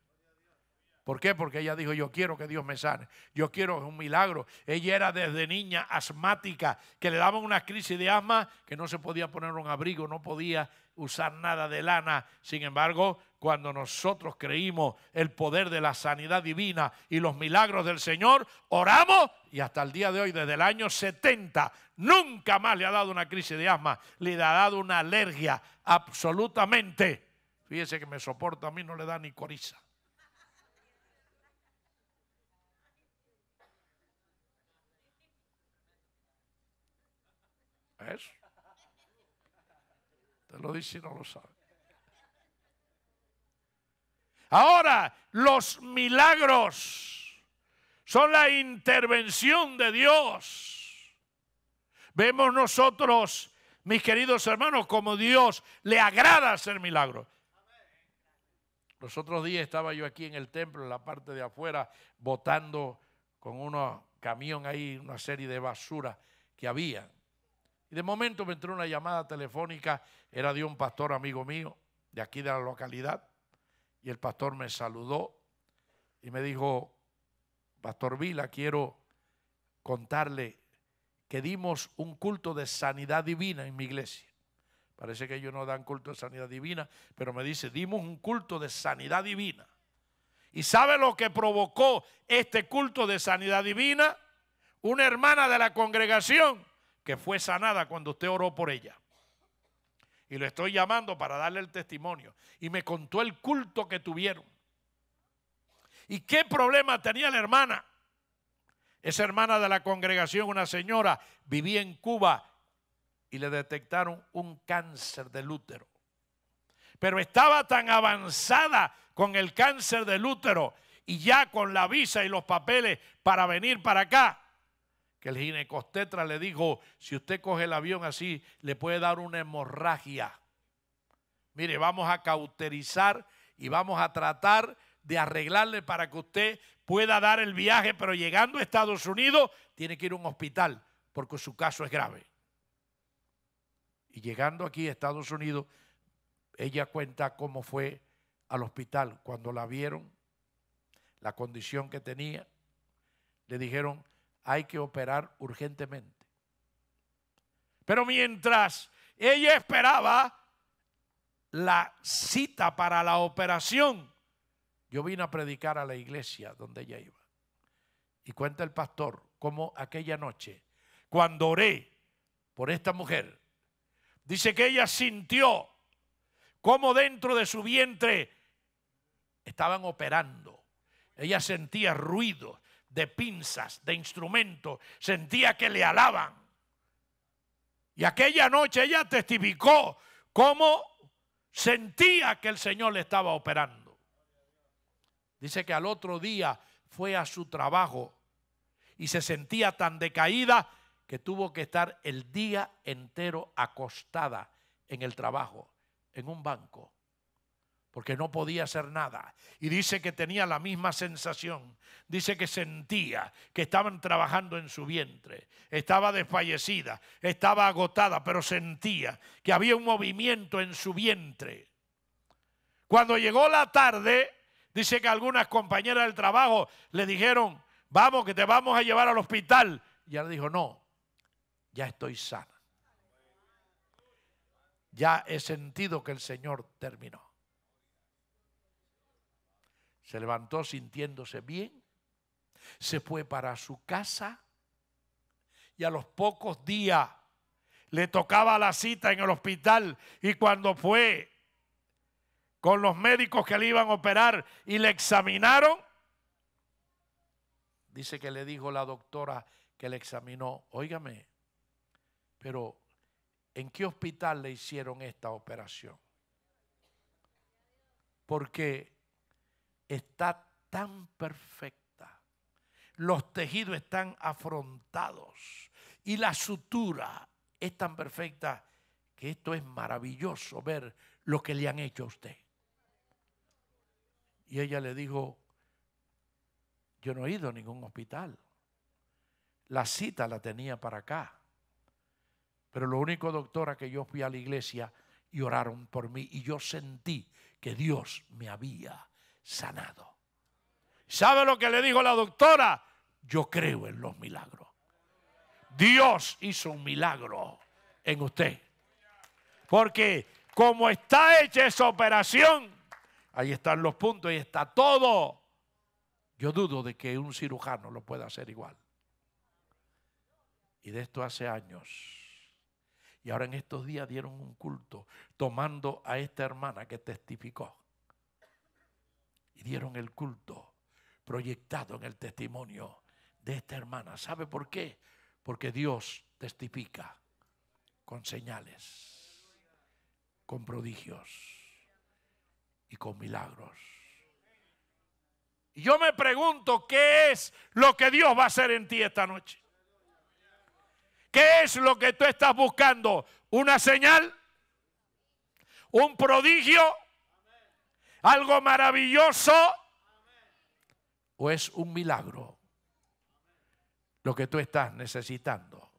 ¿Por qué? Porque ella dijo, yo quiero que Dios me sane, yo quiero un milagro. Ella era desde niña asmática, que le daban una crisis de asma, que no se podía poner un abrigo, no podía usar nada de lana. Sin embargo, cuando nosotros creímos el poder de la sanidad divina y los milagros del Señor, oramos y hasta el día de hoy, desde el año 70, nunca más le ha dado una crisis de asma, le ha dado una alergia absolutamente. Fíjese que me soporta, a mí no le da ni coriza. Te lo dice y no lo sabe. Ahora, los milagros son la intervención de Dios. Vemos nosotros, mis queridos hermanos, como Dios le agrada hacer milagros. Los otros días estaba yo aquí en el templo, en la parte de afuera, botando con un camión ahí una serie de basura que había. Y de momento me entró una llamada telefónica, era de un pastor amigo mío, de aquí de la localidad, y el pastor me saludó y me dijo, Pastor Vila, quiero contarle que dimos un culto de sanidad divina en mi iglesia. Parece que ellos no dan culto de sanidad divina, pero me dice, dimos un culto de sanidad divina. ¿Y sabe lo que provocó este culto de sanidad divina? Una hermana de la congregación que fue sanada cuando usted oró por ella. Y lo estoy llamando para darle el testimonio. Y me contó el culto que tuvieron. ¿Y qué problema tenía la hermana? Esa hermana de la congregación, una señora, vivía en Cuba y le detectaron un cáncer del útero. Pero estaba tan avanzada con el cáncer del útero y ya con la visa y los papeles para venir para acá, que el ginecostetra le dijo, si usted coge el avión así, le puede dar una hemorragia. Mire, vamos a cauterizar y vamos a tratar de arreglarle para que usted pueda dar el viaje, pero llegando a Estados Unidos tiene que ir a un hospital porque su caso es grave. Y llegando aquí a Estados Unidos, ella cuenta cómo fue al hospital. Cuando la vieron, la condición que tenía, le dijeron, hay que operar urgentemente. Pero mientras ella esperaba la cita para la operación, yo vine a predicar a la iglesia donde ella iba. Y cuenta el pastor cómo aquella noche, cuando oré por esta mujer, dice que ella sintió cómo dentro de su vientre estaban operando. Ella sentía ruido de pinzas, de instrumentos, sentía que le alaban. Y aquella noche ella testificó cómo sentía que el Señor le estaba operando. Dice que al otro día fue a su trabajo y se sentía tan decaída que tuvo que estar el día entero acostada en el trabajo, en un banco porque no podía hacer nada. Y dice que tenía la misma sensación, dice que sentía que estaban trabajando en su vientre, estaba desfallecida, estaba agotada, pero sentía que había un movimiento en su vientre. Cuando llegó la tarde, dice que algunas compañeras del trabajo le dijeron, vamos, que te vamos a llevar al hospital. Y él dijo, no, ya estoy sana. Ya he sentido que el Señor terminó. Se levantó sintiéndose bien, se fue para su casa y a los pocos días le tocaba la cita en el hospital y cuando fue con los médicos que le iban a operar y le examinaron, dice que le dijo la doctora que le examinó, óigame, pero ¿en qué hospital le hicieron esta operación? Porque está tan perfecta. Los tejidos están afrontados y la sutura es tan perfecta que esto es maravilloso ver lo que le han hecho a usted. Y ella le dijo, yo no he ido a ningún hospital. La cita la tenía para acá. Pero lo único, doctora, que yo fui a la iglesia y oraron por mí y yo sentí que Dios me había sanado. ¿Sabe lo que le dijo la doctora? Yo creo en los milagros. Dios hizo un milagro en usted. Porque como está hecha esa operación, ahí están los puntos, ahí está todo. Yo dudo de que un cirujano lo pueda hacer igual. Y de esto hace años. Y ahora en estos días dieron un culto tomando a esta hermana que testificó dieron el culto proyectado en el testimonio de esta hermana. ¿Sabe por qué? Porque Dios testifica con señales, con prodigios y con milagros. Y yo me pregunto, ¿qué es lo que Dios va a hacer en ti esta noche? ¿Qué es lo que tú estás buscando? ¿Una señal? ¿Un prodigio? algo maravilloso o es un milagro lo que tú estás necesitando.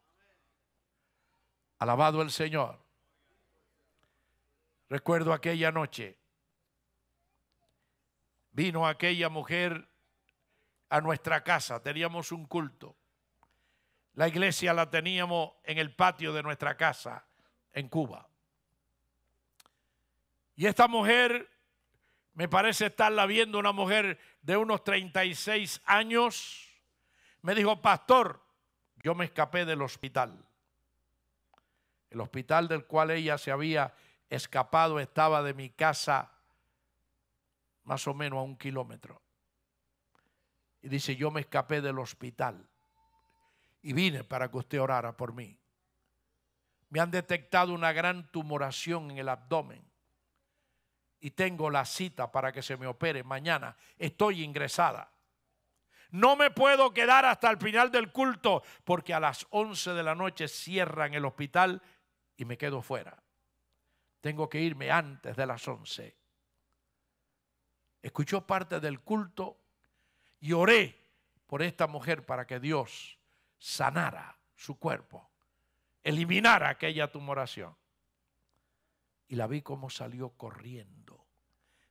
Alabado el Señor. Recuerdo aquella noche, vino aquella mujer a nuestra casa, teníamos un culto. La iglesia la teníamos en el patio de nuestra casa, en Cuba. Y esta mujer me parece estarla viendo una mujer de unos 36 años. Me dijo, pastor, yo me escapé del hospital. El hospital del cual ella se había escapado estaba de mi casa más o menos a un kilómetro. Y dice, yo me escapé del hospital y vine para que usted orara por mí. Me han detectado una gran tumoración en el abdomen y tengo la cita para que se me opere mañana. Estoy ingresada. No me puedo quedar hasta el final del culto porque a las 11 de la noche cierran el hospital y me quedo fuera. Tengo que irme antes de las 11. Escuchó parte del culto y oré por esta mujer para que Dios sanara su cuerpo, eliminara aquella tumoración y la vi cómo salió corriendo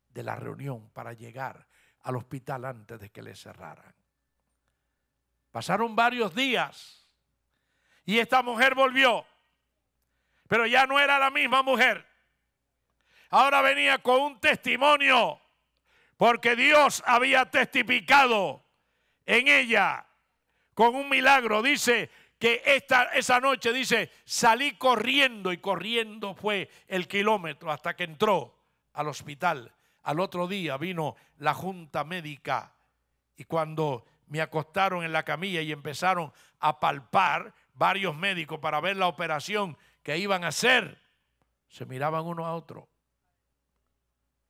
de la reunión para llegar al hospital antes de que le cerraran. Pasaron varios días y esta mujer volvió, pero ya no era la misma mujer. Ahora venía con un testimonio, porque Dios había testificado en ella con un milagro. Dice, que esta, esa noche dice, salí corriendo y corriendo fue el kilómetro hasta que entró al hospital. Al otro día vino la junta médica y cuando me acostaron en la camilla y empezaron a palpar varios médicos para ver la operación que iban a hacer, se miraban uno a otro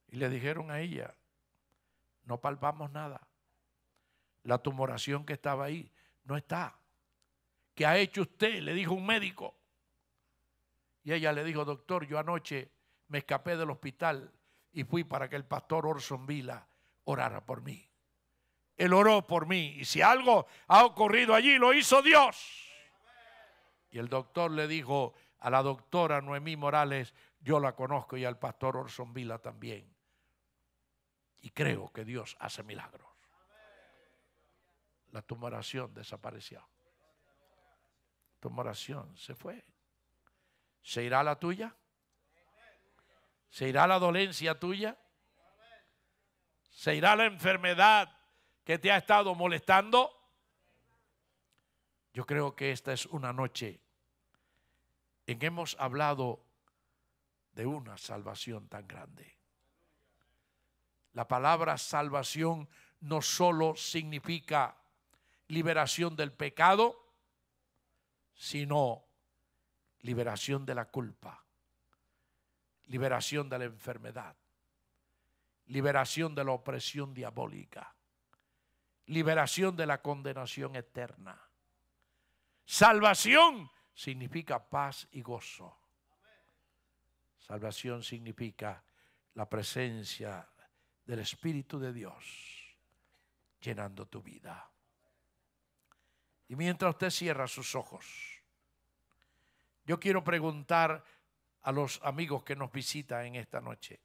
y le dijeron a ella, no palpamos nada. La tumoración que estaba ahí no está. ¿Qué ha hecho usted? Le dijo un médico. Y ella le dijo, doctor, yo anoche me escapé del hospital y fui para que el pastor Orson Vila orara por mí. Él oró por mí y si algo ha ocurrido allí, lo hizo Dios. Y el doctor le dijo a la doctora Noemí Morales, yo la conozco y al pastor Orson Vila también. Y creo que Dios hace milagros. La tumoración desapareció. Tu oración, se fue. ¿Se irá la tuya? ¿Se irá la dolencia tuya? ¿Se irá la enfermedad que te ha estado molestando? Yo creo que esta es una noche en que hemos hablado de una salvación tan grande. La palabra salvación no solo significa liberación del pecado, sino liberación de la culpa, liberación de la enfermedad, liberación de la opresión diabólica, liberación de la condenación eterna. Salvación significa paz y gozo. Salvación significa la presencia del Espíritu de Dios llenando tu vida. Y mientras usted cierra sus ojos, yo quiero preguntar a los amigos que nos visitan en esta noche.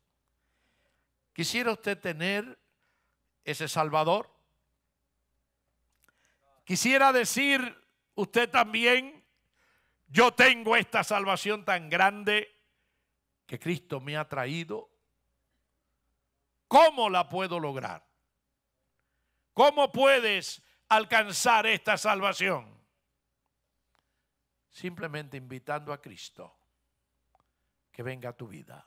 ¿Quisiera usted tener ese Salvador? Quisiera decir usted también, yo tengo esta salvación tan grande que Cristo me ha traído. ¿Cómo la puedo lograr? ¿Cómo puedes alcanzar esta salvación? Simplemente invitando a Cristo que venga a tu vida.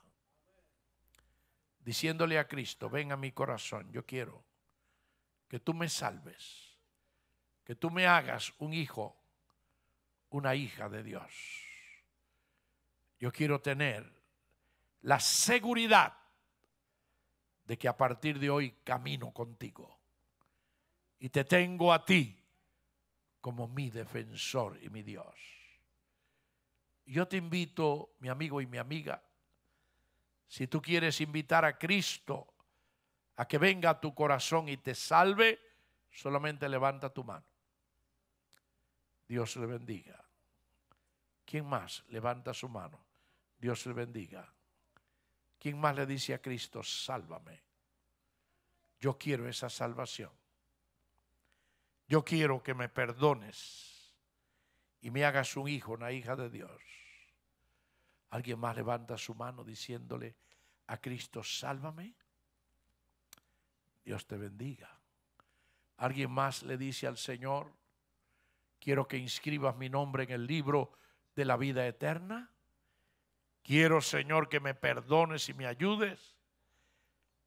Diciéndole a Cristo, ven a mi corazón, yo quiero que tú me salves, que tú me hagas un hijo, una hija de Dios. Yo quiero tener la seguridad de que a partir de hoy camino contigo y te tengo a ti como mi defensor y mi Dios. Yo te invito, mi amigo y mi amiga, si tú quieres invitar a Cristo a que venga a tu corazón y te salve, solamente levanta tu mano. Dios le bendiga. ¿Quién más levanta su mano? Dios le bendiga. ¿Quién más le dice a Cristo, sálvame? Yo quiero esa salvación yo quiero que me perdones y me hagas un hijo, una hija de Dios. Alguien más levanta su mano diciéndole a Cristo, sálvame. Dios te bendiga. Alguien más le dice al Señor, quiero que inscribas mi nombre en el libro de la vida eterna. Quiero, Señor, que me perdones y me ayudes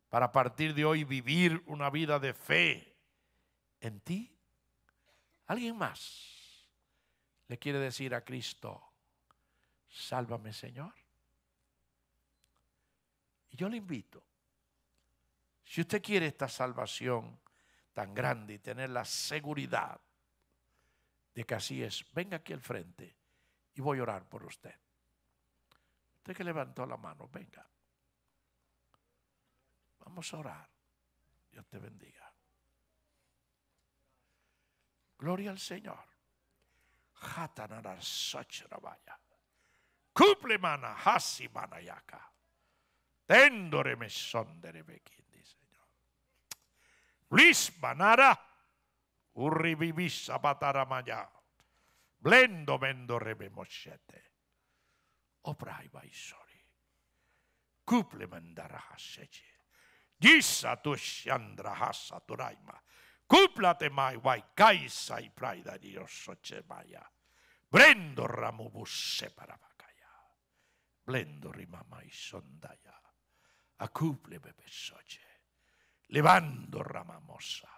para a partir de hoy vivir una vida de fe en ti. Alguien más le quiere decir a Cristo, sálvame Señor. Y yo le invito, si usted quiere esta salvación tan grande y tener la seguridad de que así es, venga aquí al frente y voy a orar por usted. Usted que levantó la mano, venga. Vamos a orar. Dios te bendiga. Gloria al Señor. Cumple mana, kuplemana mana yaka. Tendore me sondere bekindi, Señor. Luis urribi urribibisa Bataramaya. Blendo mendo rebe moschete. Oprai vai sori. Cumple mandara haseche. tu shandra tu turaima. Cúplate mai vai caixa e praida de che maia. Brendo ramo busse para bacaia. Blendo rima mai sondaia. A cuple bebe soche. Levando rama mosa.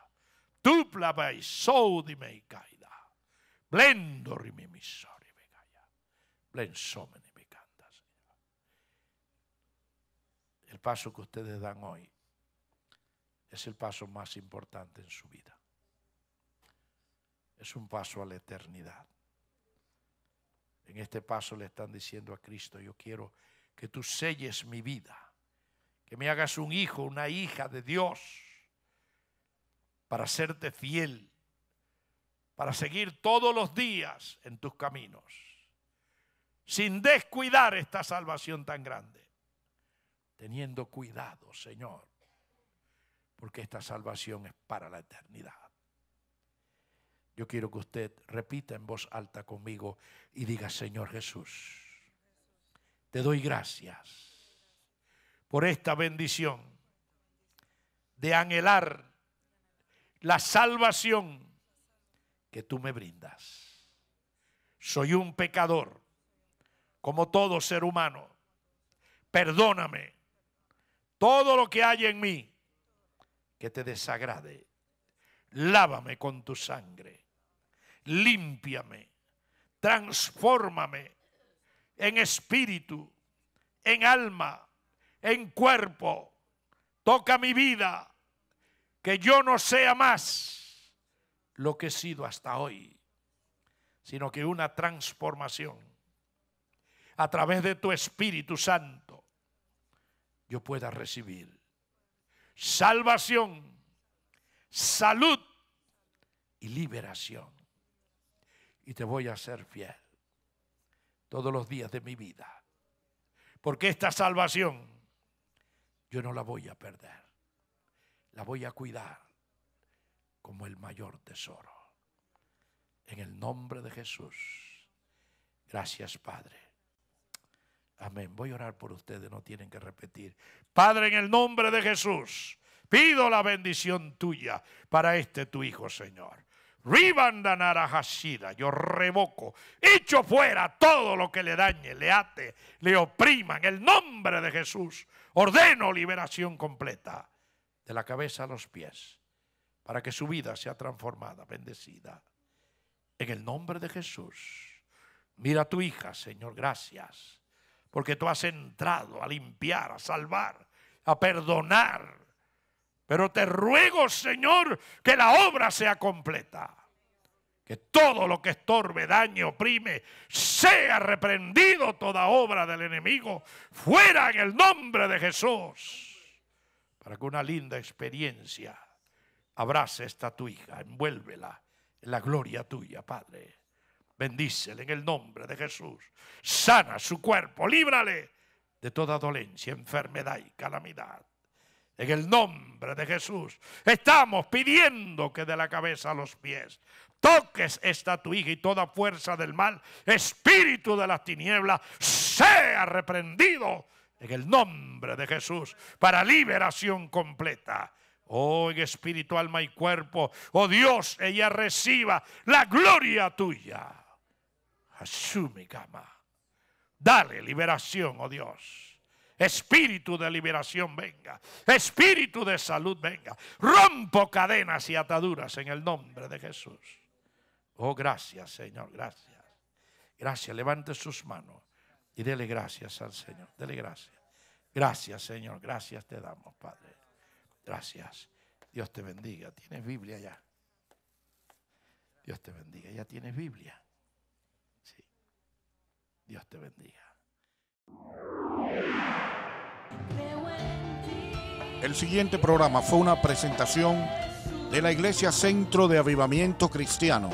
Tupla vai soudi mei caida. Blendo rimi missori becaia. Blen somene me canta, Señor. El paso que ustedes dan hoy es el paso más importante en su vida. Es un paso a la eternidad. En este paso le están diciendo a Cristo, yo quiero que tú selles mi vida, que me hagas un hijo, una hija de Dios, para serte fiel, para seguir todos los días en tus caminos, sin descuidar esta salvación tan grande, teniendo cuidado, Señor, porque esta salvación es para la eternidad. Yo quiero que usted repita en voz alta conmigo y diga, Señor Jesús, te doy gracias por esta bendición de anhelar la salvación que tú me brindas. Soy un pecador, como todo ser humano. Perdóname todo lo que hay en mí que te desagrade. Lávame con tu sangre. Límpiame. Transfórmame en espíritu, en alma, en cuerpo. Toca mi vida. Que yo no sea más lo que he sido hasta hoy, sino que una transformación a través de tu Espíritu Santo yo pueda recibir salvación, salud y liberación. Y te voy a ser fiel todos los días de mi vida. Porque esta salvación yo no la voy a perder. La voy a cuidar como el mayor tesoro. En el nombre de Jesús. Gracias Padre. Amén. Voy a orar por ustedes, no tienen que repetir. Padre, en el nombre de Jesús, pido la bendición tuya para este tu Hijo, Señor. Hashida, yo revoco, echo fuera todo lo que le dañe, le ate, le oprima. En el nombre de Jesús, ordeno liberación completa de la cabeza a los pies, para que su vida sea transformada, bendecida. En el nombre de Jesús, mira tu hija, Señor, gracias porque tú has entrado a limpiar, a salvar, a perdonar. Pero te ruego, Señor, que la obra sea completa. Que todo lo que estorbe, dañe, oprime, sea reprendido toda obra del enemigo, fuera en el nombre de Jesús. Para que una linda experiencia abrace esta tu hija, envuélvela en la gloria tuya, Padre. Bendícele en el nombre de Jesús. Sana su cuerpo, líbrale de toda dolencia, enfermedad y calamidad. En el nombre de Jesús. Estamos pidiendo que de la cabeza a los pies toques esta tu hija y toda fuerza del mal, espíritu de las tinieblas, sea reprendido en el nombre de Jesús para liberación completa. Oh, espíritu, alma y cuerpo, oh Dios, ella reciba la gloria tuya. Asume cama, Dale liberación, oh Dios. Espíritu de liberación venga. Espíritu de salud venga. Rompo cadenas y ataduras en el nombre de Jesús. Oh, gracias, Señor, gracias. Gracias, levante sus manos y dele gracias al Señor. Dele gracias. Gracias, Señor, gracias te damos, Padre. Gracias. Dios te bendiga. ¿Tienes Biblia ya? Dios te bendiga. ¿Ya tienes Biblia? Dios te bendiga. El siguiente programa fue una presentación de la Iglesia Centro de Avivamiento Cristiano,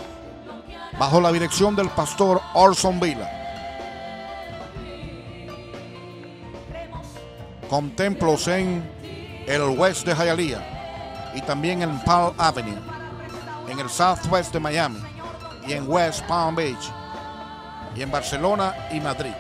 bajo la dirección del pastor Orson Vila. con templos en el West de Hialeah y también en Palm Avenue, en el Southwest de Miami y en West Palm Beach y en Barcelona y Madrid.